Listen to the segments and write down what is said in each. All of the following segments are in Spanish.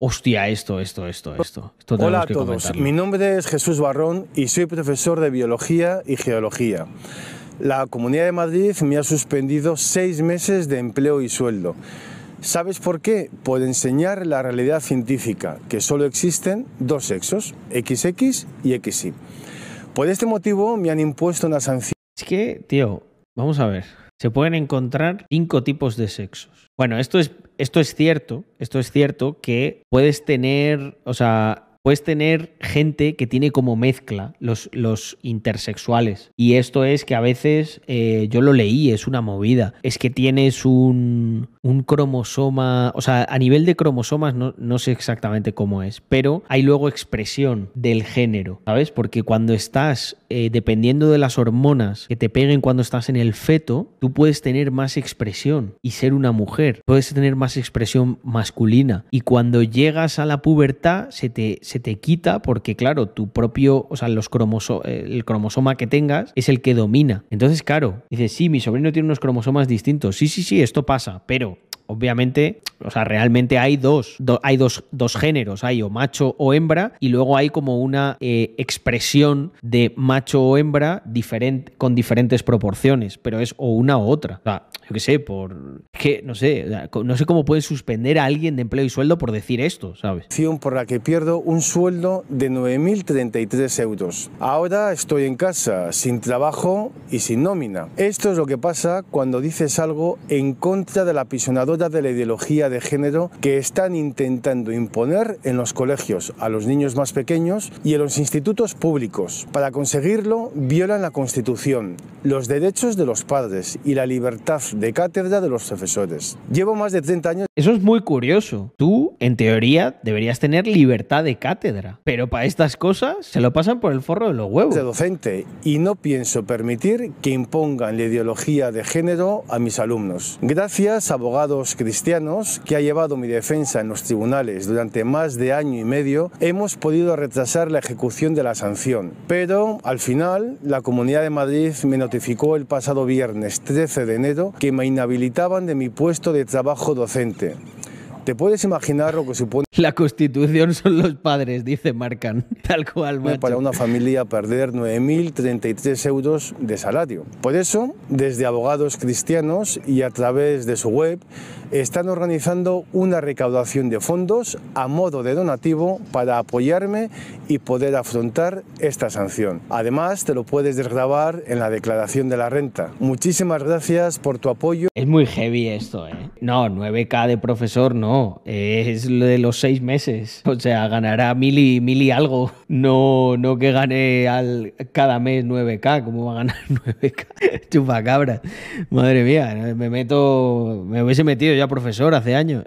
hostia, esto, esto, esto, esto. Hola a todos, mi nombre es Jesús Barrón y soy profesor de Biología y Geología. La Comunidad de Madrid me ha suspendido seis meses de empleo y sueldo. ¿Sabes por qué? Por enseñar la realidad científica, que solo existen dos sexos, XX y XY. Por este motivo me han impuesto una sanción. Es que, tío, vamos a ver. Se pueden encontrar cinco tipos de sexos. Bueno, esto es, esto es cierto, esto es cierto que puedes tener, o sea, puedes tener gente que tiene como mezcla los, los intersexuales. Y esto es que a veces, eh, yo lo leí, es una movida. Es que tienes un, cromosoma, o sea, a nivel de cromosomas no, no, sé exactamente cómo es, pero hay luego expresión del género, ¿sabes? Porque cuando estás, eh, dependiendo de las hormonas que te peguen cuando estás en el feto, tú puedes tener más expresión y ser una mujer, puedes tener más expresión masculina. Y cuando llegas a la pubertad, se te se te quita porque, claro, tu propio, o sea, los el cromosoma que tengas es el que domina. Entonces, claro, dices, sí, mi sobrino tiene unos cromosomas distintos. Sí, sí, sí, esto pasa, pero Obviamente, o sea, realmente hay dos, hay dos, dos, géneros, hay o macho o hembra, y luego hay como una eh, expresión de macho o hembra diferente, con diferentes proporciones, pero es o una o otra. O sea, yo qué sé, por. que no sé, no sé cómo pueden suspender a alguien de empleo y sueldo por decir esto, ¿sabes? Por la que pierdo un sueldo de 9.033 euros. Ahora estoy en casa, sin trabajo y sin nómina. Esto es lo que pasa cuando dices algo en contra de la de la ideología de género que están intentando imponer en los colegios a los niños más pequeños y en los institutos públicos. Para conseguirlo, violan la Constitución, los derechos de los padres y la libertad de cátedra de los profesores. Llevo más de 30 años. Eso es muy curioso. Tú, en teoría, deberías tener libertad de cátedra, pero para estas cosas se lo pasan por el forro de los huevos. De docente, y no pienso permitir que impongan la ideología de género a mis alumnos. Gracias, abogados cristianos que ha llevado mi defensa en los tribunales durante más de año y medio, hemos podido retrasar la ejecución de la sanción. Pero al final, la Comunidad de Madrid me notificó el pasado viernes 13 de enero que me inhabilitaban de mi puesto de trabajo docente. ¿Te puedes imaginar lo que supone? La constitución son los padres, dice Marcan, tal cual. Macho. Para una familia perder 9.033 euros de salario. Por eso, desde abogados cristianos y a través de su web, están organizando una recaudación de fondos a modo de donativo para apoyarme y poder afrontar esta sanción. Además, te lo puedes desgrabar en la declaración de la renta. Muchísimas gracias por tu apoyo. Es muy heavy esto, ¿eh? No, 9K de profesor, no es de los seis meses. O sea, ganará mil y, mil y algo. No, no que gane al, cada mes 9K. ¿Cómo va a ganar 9K? chupacabra Madre mía, me meto. Me hubiese metido ya profesor hace años.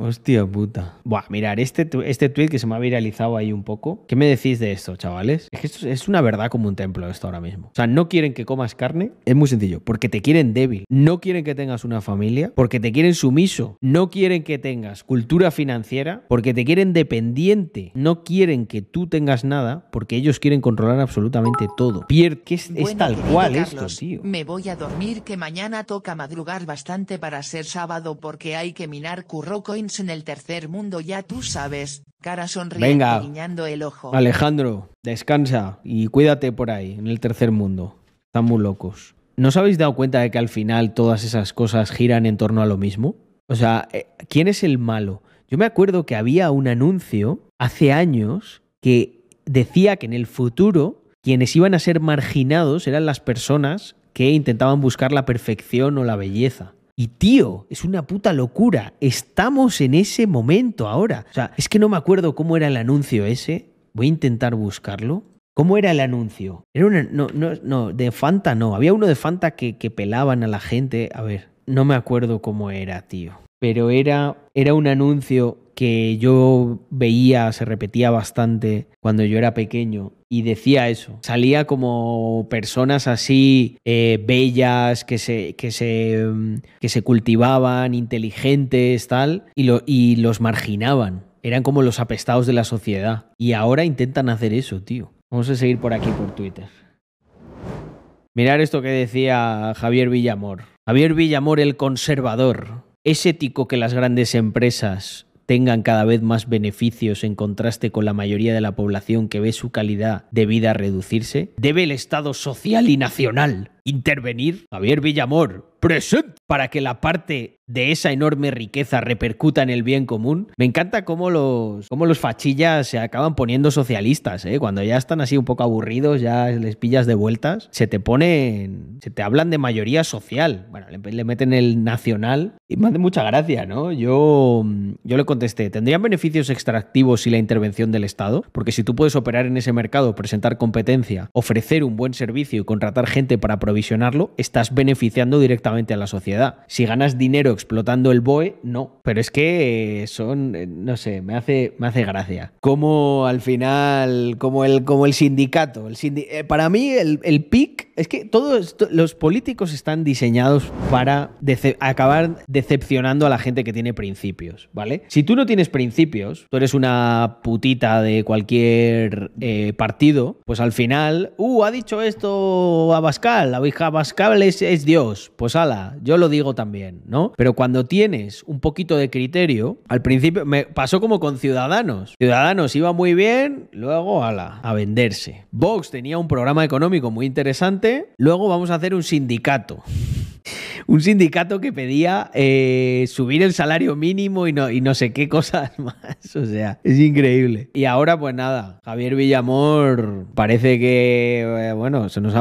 Hostia puta. Buah, mirar, este, este tweet que se me ha viralizado ahí un poco. ¿Qué me decís de esto, chavales? Es que es una verdad como un templo esto ahora mismo. O sea, no quieren que comas carne. Es muy sencillo. Porque te quieren débil. No quieren que tengas una familia. Porque te quieren sumiso. No quieren que tengas cultura financiera. Porque te quieren dependiente. No quieren que tú tengas nada. Porque ellos quieren controlar absolutamente todo. Pier que es, tal cual esto, tío. Me voy a dormir que mañana toca madrugar bastante para ser sábado porque hay que minar currocoins en el tercer mundo, ya tú sabes, cara sonriendo, guiñando el ojo. Alejandro, descansa y cuídate por ahí, en el tercer mundo. Están muy locos. ¿No os habéis dado cuenta de que al final todas esas cosas giran en torno a lo mismo? O sea, eh, ¿quién es el malo? Yo me acuerdo que había un anuncio hace años que decía que en el futuro quienes iban a ser marginados eran las personas que intentaban buscar la perfección o la belleza. Y tío, es una puta locura. Estamos en ese momento ahora. O sea, es que no me acuerdo cómo era el anuncio ese. Voy a intentar buscarlo. ¿Cómo era el anuncio? Era una, no, no, no, de Fanta no. Había uno de Fanta que pelaban a la gente. A ver, no me acuerdo cómo era, tío pero era, era un anuncio que yo veía, se repetía bastante cuando yo era pequeño y decía eso. Salía como personas así eh, bellas, que se, que, se, cultivaban, inteligentes, tal, y, y los marginaban. Eran como los apestados de la sociedad. Y ahora intentan hacer eso, tío. Vamos a seguir por aquí, por Twitter. Mirar esto que decía Javier Villamor. Javier Villamor, el conservador. ¿Es ético que las grandes empresas tengan cada vez más beneficios en contraste con la mayoría de la población que ve su calidad de vida reducirse? ¿Debe el Estado social y nacional intervenir Javier Villamor, presente, para que la parte de esa enorme riqueza repercuta en el bien común. Me encanta cómo los, cómo los fachillas se acaban poniendo socialistas, ¿eh? cuando ya están así un poco aburridos, ya les pillas de vueltas, se te ponen, se te hablan de mayoría social. Bueno, le, meten el nacional y me hace mucha gracia, ¿no? Yo, yo le contesté, ¿tendrían beneficios extractivos y la intervención del Estado? Porque si tú puedes operar en ese mercado, presentar competencia, ofrecer un buen servicio y contratar gente para visionarlo, estás beneficiando directamente a la sociedad. Si ganas dinero explotando el BOE, no. Pero es que eh, son, eh, no sé, me hace, me hace gracia. Como al final, como el, como el sindicato. Eh, para mí, el, el PIC, es que todos los políticos están diseñados para acabar decepcionando a la gente que tiene principios, ¿vale? Si tú no tienes principios, tú eres una putita de cualquier partido, pues al final, uh, ha dicho esto Abascal, Abijabascal es, es Dios, pues ala, yo lo digo también, ¿no? Pero cuando tienes un poquito de criterio, al principio me pasó como con Ciudadanos. Ciudadanos iba muy bien, luego ala, a venderse. Vox tenía un programa económico muy interesante, luego vamos a hacer un sindicato un sindicato que pedía eh, subir el salario mínimo y no, y no sé qué cosas más. O sea, es increíble. Y ahora, pues nada, Javier Villamor parece que, eh, bueno, se nos,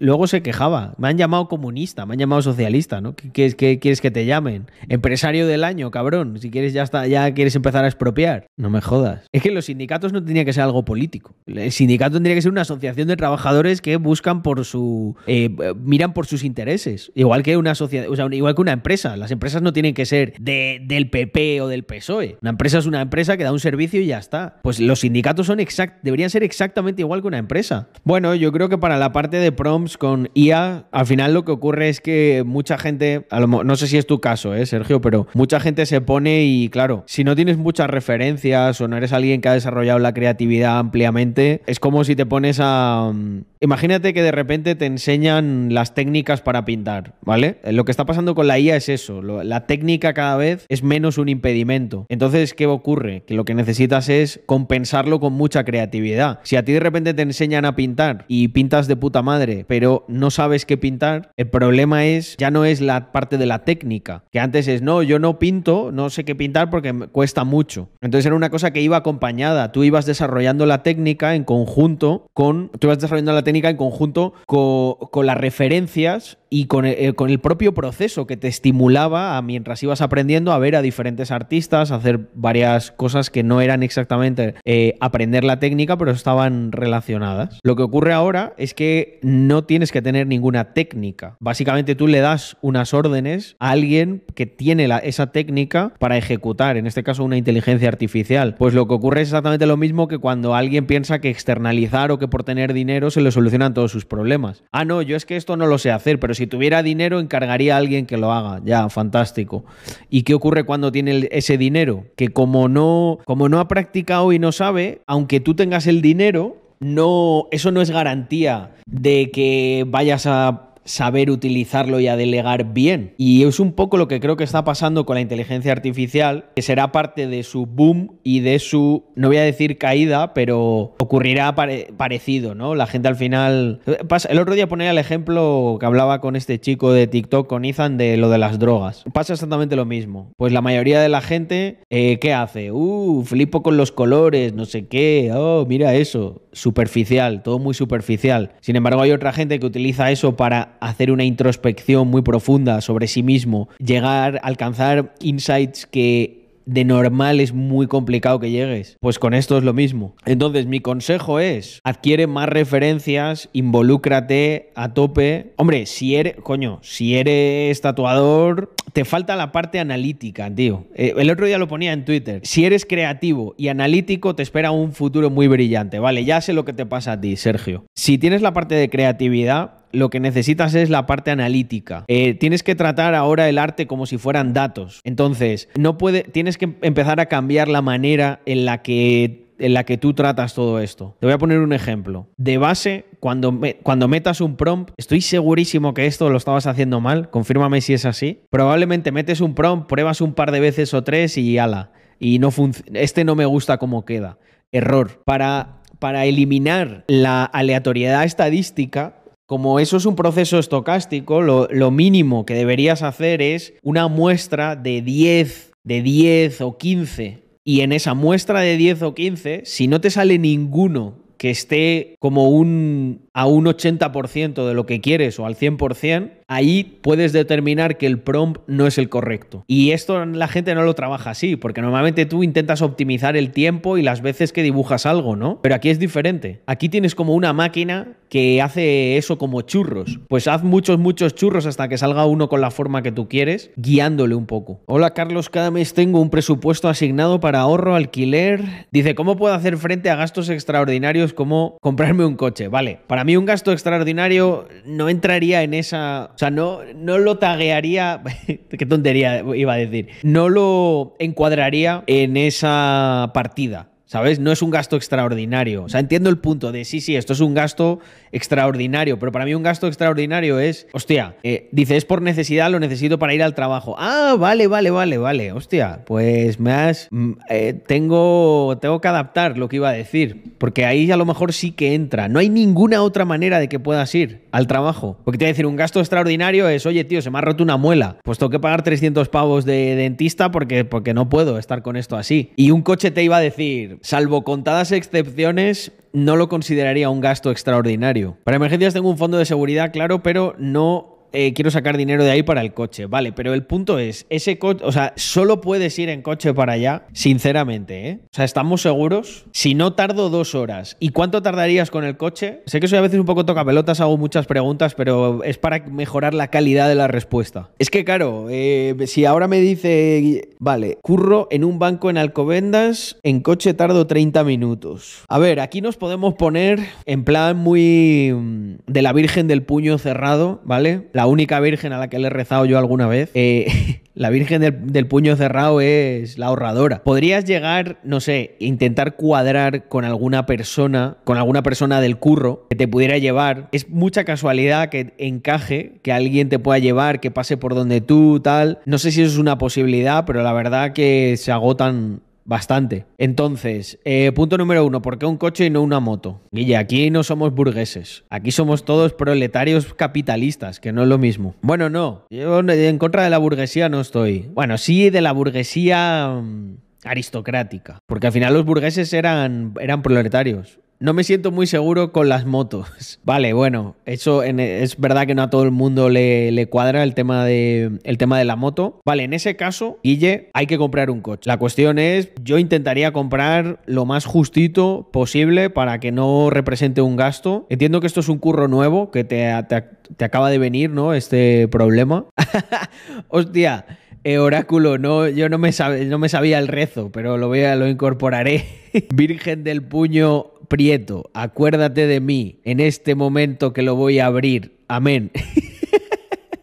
luego se quejaba. Me han llamado comunista, me han llamado socialista, ¿no? ¿Qué, quieres que te llamen? Empresario del año, cabrón. Si quieres, ya, está, ya quieres empezar a expropiar. No me jodas. Es que los sindicatos no tenía que ser algo político. El sindicato tendría que ser una asociación de trabajadores que buscan por su. Eh, miran por sus intereses. Igual que una una sociedad, o sea, igual que una empresa. Las empresas no tienen que ser del PP o del PSOE. Una empresa es una empresa que da un servicio y ya está. Pues los sindicatos son exact, deberían ser exactamente igual que una empresa. Bueno, yo creo que para la parte de prompts con IA, al final lo que ocurre es que mucha gente, no sé si es tu caso, ¿eh, Sergio, pero mucha gente se pone y claro, si no tienes muchas referencias o no eres alguien que ha desarrollado la creatividad ampliamente, es como si te pones a... Mm, Imagínate que de repente te enseñan las técnicas para pintar, ¿vale? Eh, lo que está pasando con la IA es eso, la técnica cada vez es menos un impedimento. Entonces, ¿qué ocurre? Que lo que necesitas es compensarlo con mucha creatividad. Si a ti de repente te enseñan a pintar y pintas de puta madre, pero no sabes qué pintar, el problema es ya no es la parte de la técnica, que antes es, no, yo no pinto, no sé qué pintar porque me cuesta mucho. Entonces era una cosa que iba acompañada, tú ibas desarrollando la técnica en conjunto con, tú ibas desarrollando la técnica en conjunto con, con las referencias y eh, eh, con el, propio proceso que te estimulaba a, mientras ibas aprendiendo a ver a diferentes artistas, a hacer varias cosas que no eran exactamente eh, aprender la técnica, pero estaban relacionadas. Lo que ocurre ahora es que no tienes que tener ninguna técnica. Básicamente tú le das unas órdenes a alguien que tiene esa técnica para ejecutar, en este caso una inteligencia artificial. Pues lo que ocurre es exactamente lo mismo que cuando alguien piensa que externalizar o que por tener dinero se le solucionan todos sus problemas. Ah, no, yo es que esto no lo sé hacer, pero si tuviera dinero encargaría a alguien que lo haga, ya, fantástico. ¿Y qué ocurre cuando tiene ese dinero? Que como no, como no ha practicado y no sabe, aunque tú tengas el dinero, no, eso no es garantía de que vayas a saber utilizarlo y a delegar bien. Y es un poco lo que creo que está pasando con la inteligencia artificial, que será parte de su boom y de su, no voy a decir caída, pero ocurrirá parecido, ¿no? La gente al final... el otro día ponía el ejemplo que hablaba con este chico de TikTok, con Ethan, de lo de las drogas. Pasa exactamente lo mismo. Pues la mayoría de la gente, eh, ¿qué hace? Uh, flipo con los colores, no sé qué, oh, mira eso. Superficial, todo muy superficial. Sin embargo, hay otra gente que utiliza eso para hacer una introspección muy profunda sobre sí mismo, llegar, alcanzar insights que de normal es muy complicado que llegues. Pues con esto es lo mismo. Entonces, mi consejo es, adquiere más referencias, involúcrate a tope. Hombre, si eres, coño, si eres tatuador, te falta la parte analítica, tío. Eh, el otro día lo ponía en Twitter. Si eres creativo y analítico, te espera un futuro muy brillante. Vale, ya sé lo que te pasa a ti, Sergio. Si tienes la parte de creatividad, lo que necesitas es la parte analítica. Eh, tienes que tratar ahora el arte como si fueran datos. Entonces, no puede, tienes que empezar a cambiar la manera en la que en la que tú tratas todo esto. Te voy a poner un ejemplo. De base, cuando, cuando metas un prompt, estoy segurísimo que esto lo estabas haciendo mal, confírmame si es así. Probablemente metes un prompt, pruebas un par de veces o tres y ala. Y no este no me gusta cómo queda. Error. Para, para eliminar la aleatoriedad estadística, como eso es un proceso estocástico, lo, lo mínimo que deberías hacer es una muestra de 10, de 10 o 15. Y en esa muestra de 10 o 15, si no te sale ninguno que esté como un a un 80% de lo que quieres o al 100%, ahí puedes determinar que el prompt no es el correcto. Y esto la gente no lo trabaja así, porque normalmente tú intentas optimizar el tiempo y las veces que dibujas algo, ¿no? Pero aquí es diferente. Aquí tienes como una máquina que hace eso como churros. Pues haz muchos, muchos churros hasta que salga uno con la forma que tú quieres, guiándole un poco. Hola Carlos, cada mes tengo un presupuesto asignado para ahorro, alquiler. Dice, ¿cómo puedo hacer frente a gastos extraordinarios como comprarme un coche? Vale, para mí un gasto extraordinario no entraría en esa. O sea, no, no lo taguearía. qué tontería iba a decir. No lo encuadraría en esa partida. ¿Sabes? No es un gasto extraordinario. O sea, entiendo el punto de sí, sí, esto es un gasto extraordinario, pero para mí un gasto extraordinario es, hostia, eh, dice, es por necesidad, lo necesito para ir al trabajo. Ah, vale, vale, vale, vale, hostia, pues me has. Mm, eh, tengo, tengo que adaptar lo que iba a decir, porque ahí a lo mejor sí que entra. No hay ninguna otra manera de que puedas ir al trabajo. Porque te voy a decir, un gasto extraordinario es, oye, tío, se me ha roto una muela, pues tengo que pagar 300 pavos de dentista porque, porque no puedo estar con esto así. Y un coche te iba a decir, salvo contadas excepciones, no lo consideraría un gasto extraordinario. Para emergencias tengo un fondo de seguridad, claro, pero no eh, quiero sacar dinero de ahí para el coche. Vale, pero el punto es, ese coche, o sea, solo puedes ir en coche para allá, sinceramente, ¿eh? O sea, ¿estamos seguros? Si no tardo dos horas, ¿y cuánto tardarías con el coche? Sé que soy a veces un poco tocapelotas, hago muchas preguntas, pero es para mejorar la calidad de la respuesta. Es que, claro, eh, si ahora me dice, vale, curro en un banco en Alcobendas, en coche tardo 30 minutos. A ver, aquí nos podemos poner en plan muy mm, de la Virgen del Puño cerrado, ¿vale? la única virgen a la que le he rezado yo alguna vez. Eh, la virgen del, del, puño cerrado es la ahorradora. ¿Podrías llegar, no sé, intentar cuadrar con alguna persona, con alguna persona del curro que te pudiera llevar? Es mucha casualidad que encaje, que alguien te pueda llevar, que pase por donde tú, tal. No sé si eso es una posibilidad, pero la verdad que se agotan Bastante. Entonces, eh, punto número uno, ¿por qué un coche y no una moto? Guille, aquí no somos burgueses. Aquí somos todos proletarios capitalistas, que no es lo mismo. Bueno, no. Yo en contra de la burguesía no estoy. Bueno, sí de la burguesía mm, aristocrática. Porque al final los burgueses eran, eran proletarios. No me siento muy seguro con las motos. Vale, bueno, eso es verdad que no a todo el mundo le, cuadra el tema, de, el tema de la moto. Vale, en ese caso, Guille, hay que comprar un coche. La cuestión es, yo intentaría comprar lo más justito posible para que no represente un gasto. Entiendo que esto es un curro nuevo que te, acaba de venir, ¿no? Este problema. Hostia. Eh, oráculo, no, yo no me, no me sabía el rezo, pero lo, voy lo incorporaré. Virgen del puño Prieto, acuérdate de mí en este momento que lo voy a abrir. Amén.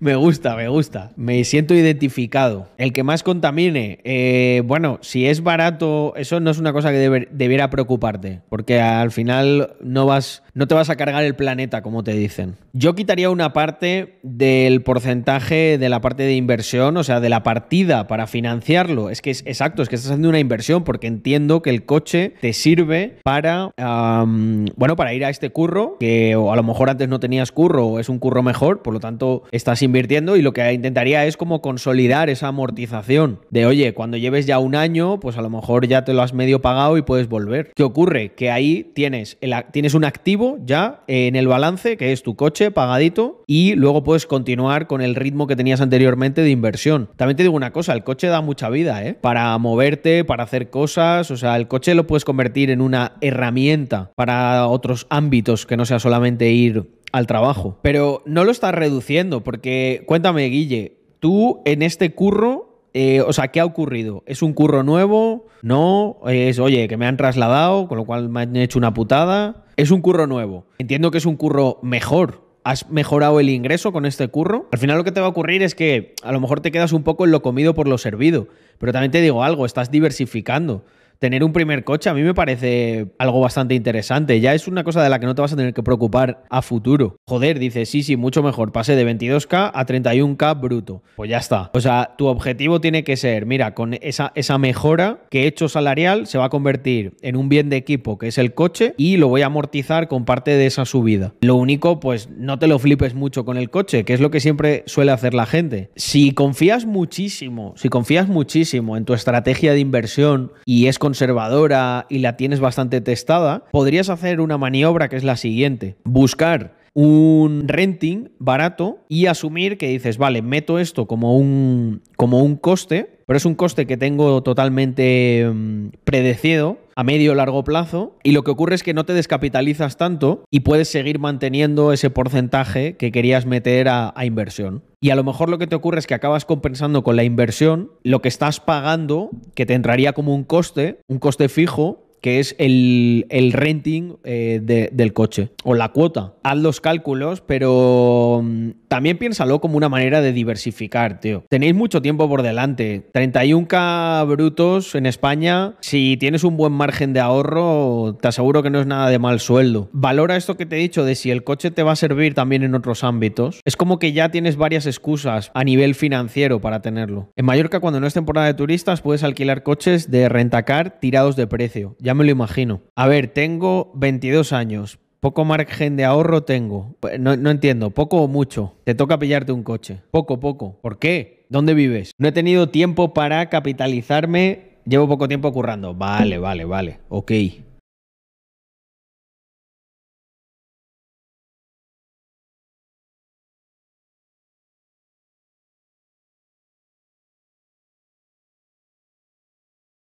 Me gusta, me gusta. Me siento identificado. El que más contamine, eh, bueno, si es barato, eso no es una cosa que debiera preocuparte, porque al final no vas no te vas a cargar el planeta, como te dicen. Yo quitaría una parte del porcentaje de la parte de inversión, o sea, de la partida para financiarlo. Es que es exacto, es que estás haciendo una inversión porque entiendo que el coche te sirve para, bueno, para ir a este curro, que a lo mejor antes no tenías curro o es un curro mejor, por lo tanto estás invirtiendo y lo que intentaría es como consolidar esa amortización de, oye, cuando lleves ya un año, pues a lo mejor ya te lo has medio pagado y puedes volver. ¿Qué ocurre? Que ahí tienes, tienes un activo ya en el balance, que es tu coche pagadito, y luego puedes continuar con el ritmo que tenías anteriormente de inversión. También te digo una cosa, el coche da mucha vida, ¿eh? Para moverte, para hacer cosas, o sea, el coche lo puedes convertir en una herramienta para otros ámbitos que no sea solamente ir al trabajo. Pero no lo estás reduciendo, porque cuéntame, Guille, tú en este curro eh, o sea, ¿qué ha ocurrido? ¿Es un curro nuevo? ¿No? Es, oye, que me han trasladado, con lo cual me han hecho una putada. Es un curro nuevo. Entiendo que es un curro mejor. ¿Has mejorado el ingreso con este curro? Al final lo que te va a ocurrir es que a lo mejor te quedas un poco en lo comido por lo servido. Pero también te digo algo, estás diversificando tener un primer coche a mí me parece algo bastante interesante. Ya es una cosa de la que no te vas a tener que preocupar a futuro. Joder, dice sí, sí, mucho mejor. pase de 22K a 31K bruto. Pues ya está. O sea, tu objetivo tiene que ser, mira, con esa, esa mejora que he hecho salarial se va a convertir en un bien de equipo que es el coche y lo voy a amortizar con parte de esa subida. Lo único, pues no te lo flipes mucho con el coche, que es lo que siempre suele hacer la gente. Si confías muchísimo, si confías muchísimo en tu estrategia de inversión y es conservadora y la tienes bastante testada, podrías hacer una maniobra que es la siguiente. Buscar un renting barato y asumir que dices, vale, meto esto como un, como un coste, pero es un coste que tengo totalmente mm, predecido a medio o largo plazo. Y lo que ocurre es que no te descapitalizas tanto y puedes seguir manteniendo ese porcentaje que querías meter a, inversión. Y a lo mejor lo que te ocurre es que acabas compensando con la inversión lo que estás pagando, que te entraría como un coste, un coste fijo, que es el, renting eh, del coche o la cuota. Haz los cálculos, pero mm, también piénsalo como una manera de diversificar, tío. Tenéis mucho tiempo por delante. 31k brutos en España. Si tienes un buen margen de ahorro, te aseguro que no es nada de mal sueldo. Valora esto que te he dicho de si el coche te va a servir también en otros ámbitos. Es como que ya tienes varias excusas a nivel financiero para tenerlo. En Mallorca, cuando no es temporada de turistas, puedes alquilar coches de rentacar tirados de precio me lo imagino. A ver, tengo 22 años, poco margen de ahorro tengo. Pues, no, no, entiendo, poco o mucho. Te toca pillarte un coche. Poco, poco. ¿Por qué? ¿Dónde vives? No he tenido tiempo para capitalizarme. Llevo poco tiempo currando. Vale, vale, vale. Ok.